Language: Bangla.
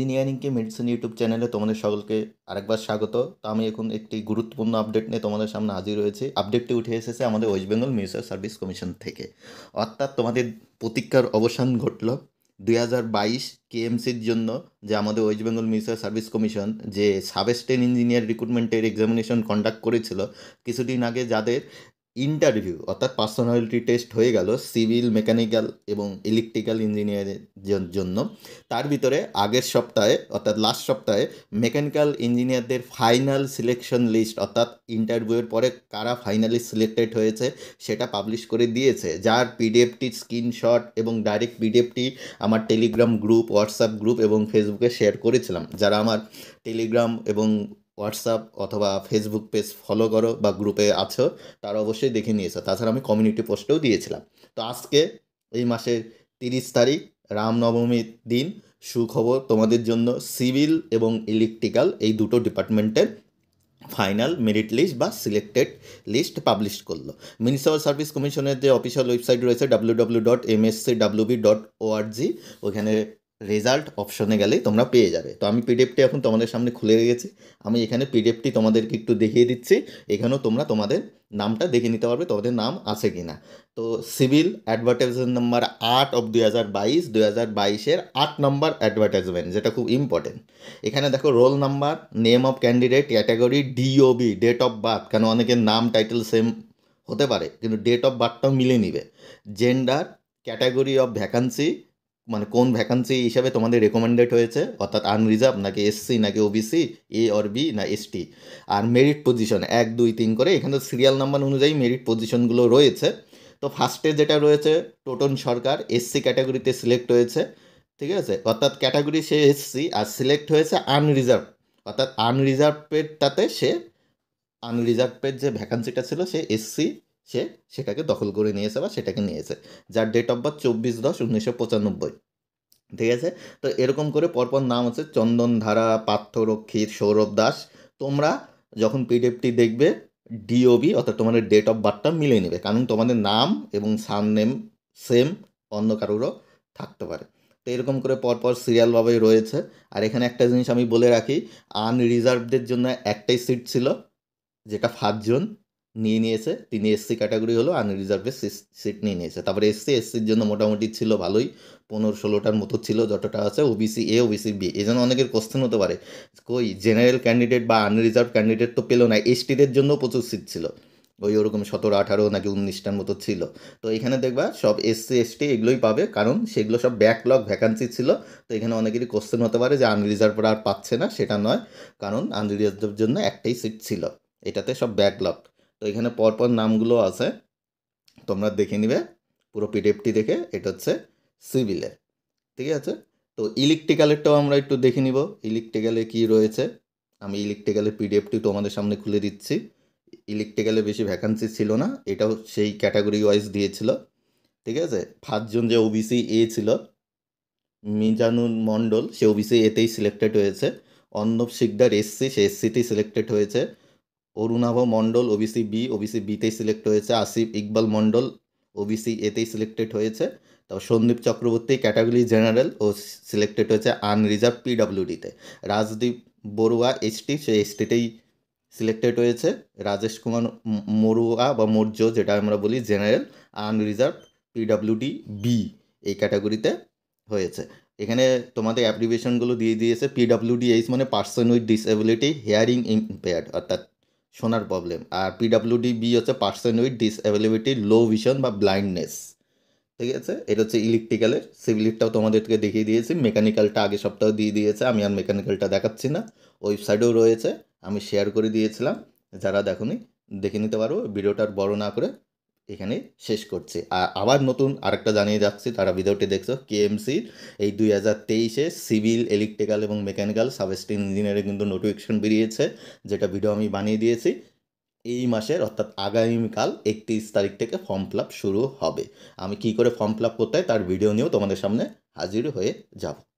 ইঞ্জিনিয়ারিংকে মেডিসিন ইউটিউব চ্যানেলে তোমাদের সকলকে আরেকবার স্বাগত তো আমি এখন একটি গুরুত্বপূর্ণ আপডেট নিয়ে তোমাদের সামনে হাজির রয়েছে আপডেটটি উঠে এসেছে আমাদের West Bengal municipal service commission থেকে অর্থাৎ তোমাদের প্রতীক্ষার অবসান ঘটল দুই হাজার বাইশ কেএমসির জন্য যে আমাদের West Bengal municipal service commission যে সাবেস্টেন ইঞ্জিনিয়ার রিক্রুটমেন্টের এক্সামিনেশন কন্ডাক্ট করেছিল কিছুদিন আগে যাদের ইন্টারভিউ অর্থাৎ পার্সোনালিটি টেস্ট হয়ে গেল সিভিল মেকানিক্যাল এবং ইলেকট্রিক্যাল ইঞ্জিনিয়ারের জন্য তার ভিতরে আগের সপ্তাহে অর্থাৎ লাস্ট সপ্তাহে মেকানিক্যাল ইঞ্জিনিয়ারদের ফাইনাল সিলেকশন লিস্ট অর্থাৎ ইন্টারভিউয়ের পরে কারা ফাইনালি সিলেক্টেড হয়েছে সেটা পাবলিশ করে দিয়েছে যার পিডিএফটির স্ক্রিনশট এবং ডাইরেক্ট পিডিএফটি আমার টেলিগ্রাম গ্রুপ হোয়াটসঅ্যাপ গ্রুপ এবং ফেসবুকে শেয়ার করেছিলাম যারা আমার টেলিগ্রাম এবং হোয়াটসঅ্যাপ অথবা ফেসবুক পেজ ফলো করো বা গ্রুপে আছো তারা অবশ্যই দেখে নিয়েছো তাছাড়া আমি কমিউনিটি পোস্টেও দিয়েছিলাম তো আজকে এই মাসের তিরিশ তারিখ রামনবমীর দিন সুখবর তোমাদের জন্য সিভিল এবং ইলেকট্রিক্যাল এই দুটো ডিপার্টমেন্টের ফাইনাল মেরিট লিস্ট বা সিলেক্টেড লিস্ট পাবলিশ করলো মিউনিসিপ্যাল সার্ভিস কমিশনের যে অফিসিয়াল ওয়েবসাইট রয়েছে W W dot M S C dot org ওইখানে রেজাল্ট অপশনে গেলেই তোমরা পেয়ে যাবে তো আমি পিডিএফটি এখন তোমাদের সামনে খুলে রেখেছি আমি এখানে পিডিএফটি তোমাদেরকে একটু দেখিয়ে দিচ্ছি এখানেও তোমরা তোমাদের নামটা দেখে নিতে পারবে তোমাদের নাম আছে কি না তো সিভিল অ্যাডভার্টাইজমেন্ট নাম্বার আট অফ দুই হাজার বাইশ দুই হাজার বাইশের আট নম্বর অ্যাডভার্টাইজমেন্ট যেটা খুব ইম্পর্টেন্ট এখানে দেখো roll number name of candidate category DOB date of birth কেন অনেকের নাম টাইটেল সেম হতে পারে কিন্তু ডেট অফ বার্থটাও মিলে নিবে জেন্ডার ক্যাটাগরি অফ ভ্যাকান্সি মানে কোন ভ্যাকান্সি হিসাবে তোমাদের রেকমেন্ডেড হয়েছে অর্থাৎ আনরিজার্ভ নাকি এসসি নাকি ওবিসি এ অর বি না এসটি আর মেরিট পজিশন এক দুই তিন করে এখানে সিরিয়াল নাম্বার অনুযায়ী মেরিট পজিশনগুলো রয়েছে তো ফার্স্টে যেটা রয়েছে টোটন সরকার এসসি ক্যাটাগরিতে সিলেক্ট হয়েছে ঠিক আছে অর্থাৎ ক্যাটাগরি সে এসসি আর সিলেক্ট হয়েছে আনরিজার্ভ অর্থাৎ আনরিজার্ভের তাতে সে আনরিজার্ভের যে ভ্যাকান্সিটা ছিল সে এসসি সে সেটাকে দখল করে নিয়েছে বা সেটাকে নিয়েছে যার ডেট অফ বার্থ চব্বিশ দশ উনিশশো পঁচানব্বই ঠিক আছে তো এরকম করে পরপর নাম হচ্ছে চন্দনধারা পার্থরক্ষিত সৌরভ দাস তোমরা যখন পিডিএফটি দেখবে ডিওবি অর্থাৎ তোমাদের ডেট অফ বার্থটা মিলে নেবে কারণ তোমাদের নাম এবং সান নেম সেম অন্য কারোরও থাকতে পারে তো এরকম করে পরপর সিরিয়ালভাবেই রয়েছে আর এখানে একটা জিনিস আমি বলে রাখি আনরিজার্ভদের জন্য একটাই সিট ছিল যেটা পাঁচজন নিয়ে নিয়েছে তিনি এসসি ক্যাটাগরি হলো আনরিজার্ভের সিট নিয়ে নিয়েছে তারপরে এসসি এসসির জন্য মোটামুটি ছিল ভালোই পনেরো ষোলোটার মতো ছিল যতটা আছে ওবিসি এ ওবিসি বি এই জন্য অনেকের কোশ্চেন হতে পারে কই জেনারেল ক্যান্ডিডেট বা আনরিজার্ভ ক্যান্ডিডেট তো পেলো না এসটিদের জন্য প্রচুর সিট ছিল ওই ওরকম সতেরো আঠারো নাকি উনিশটার মতো ছিল তো এখানে দেখবা সব এসসি এসটি এগুলোই পাবে কারণ সেগুলো সব ব্যাকলগ ভ্যাকান্সি ছিল তো এখানে অনেকেরই কোশ্চেন হতে পারে যে আনরিজার্ভরা আর পাচ্ছে না সেটা নয় কারণ আনরিজার্ভের জন্য একটাই সিট ছিল এটাতে সব ব্যাকলগ তো এখানে পরপর নামগুলো আছে তোমরা দেখে নিবে পুরো পিডিএফটি দেখে এটা হচ্ছে সিভিলের ঠিক আছে তো ইলেকট্রিক্যালেরটাও আমরা একটু দেখে নিব ইলেকট্রিক্যালে কি রয়েছে আমি ইলেকট্রিক্যালের পিডিএফটি তোমাদের সামনে খুলে দিচ্ছি ইলেকট্রিক্যালে বেশি ভ্যাকান্সি ছিল না এটাও সেই ক্যাটাগরি ওয়াইজ দিয়েছিল ঠিক আছে পাঁচজন যে ওবিসি এ ছিল মিজানুন মণ্ডল সে ওবিসি এতেই সিলেক্টেড হয়েছে অর্ণব শিকদার এসসি সে এসসিতেই সিলেক্টেড হয়েছে Arunava Mondal OBC B OBC বিতেই সিলেক্ট হয়েছে আসিফ ইকবাল মণ্ডল ওবিসি এতেই সিলেক্টেড হয়েছে তারপর সন্দীপ চক্রবর্তী ক্যাটাগরি জেনারেল ও সিলেক্টেড হয়েছে আনরিজার্ভ পিডাব্লিউডিতে রাজদীপ বড়ুয়া এসটি সে এসটিতেই সিলেক্টেড হয়েছে রাজেশ কুমার মরুয়া বা মৌর্য যেটা আমরা বলি জেনারেল আনরিজার্ভ পিডাব্লিউডি বি এই ক্যাটাগরিতে হয়েছে এখানে তোমাদের অ্যাপ্লিকেশনগুলো দিয়ে দিয়েছে পিডাব্লিউডি এইচ মানে person with disability hearing impaired অর্থাৎ শোনার প্রবলেম আর পিডাব্লিউডি বি হচ্ছে person with disability low vision বা ব্লাইন্ডনেস ঠিক আছে এটা হচ্ছে ইলেকট্রিক্যালের সিভিলিটটাও তোমাদেরকে দেখিয়ে দিয়েছি মেকানিক্যালটা আগে সপ্তাহ দিয়ে দিয়েছে আমি আর মেকানিক্যালটা দেখাচ্ছি না ওয়েবসাইটেও রয়েছে আমি শেয়ার করে দিয়েছিলাম যারা দেখুনি দেখে নিতে পারবো ভিডিওটার বড় না করে এখানে শেষ করছি আর আবার নতুন আরেকটা জানিয়ে যাচ্ছি তারা ভিডিওটি দেখছো কেএমসির এই দুই হাজার তেইশে সিভিল ইলেকট্রিক্যাল এবং মেকানিক্যাল সাবস্টেন ইঞ্জিনিয়ারিং কিন্তু নোটিফিকেশন বেরিয়েছে যেটা ভিডিও আমি বানিয়ে দিয়েছি এই মাসের অর্থাৎ আগামীকাল একত্রিশ তারিখ থেকে ফর্ম ফিল শুরু হবে আমি কি করে ফর্ম ফিল করতে হয় তার ভিডিও নিয়েও তোমাদের সামনে হাজির হয়ে যাব